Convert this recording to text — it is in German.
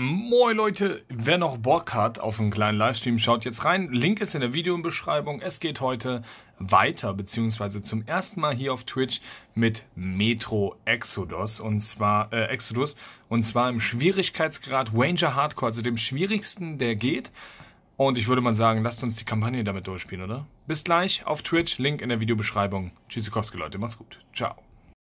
Moin Leute, wer noch Bock hat auf einen kleinen Livestream, schaut jetzt rein. Link ist in der Videobeschreibung. Es geht heute weiter, beziehungsweise zum ersten Mal hier auf Twitch mit Metro Exodus und zwar äh, Exodus und zwar im Schwierigkeitsgrad Ranger Hardcore, also dem schwierigsten, der geht. Und ich würde mal sagen, lasst uns die Kampagne damit durchspielen, oder? Bis gleich auf Twitch, Link in der Videobeschreibung. Tschüssikowski, Leute, macht's gut. Ciao.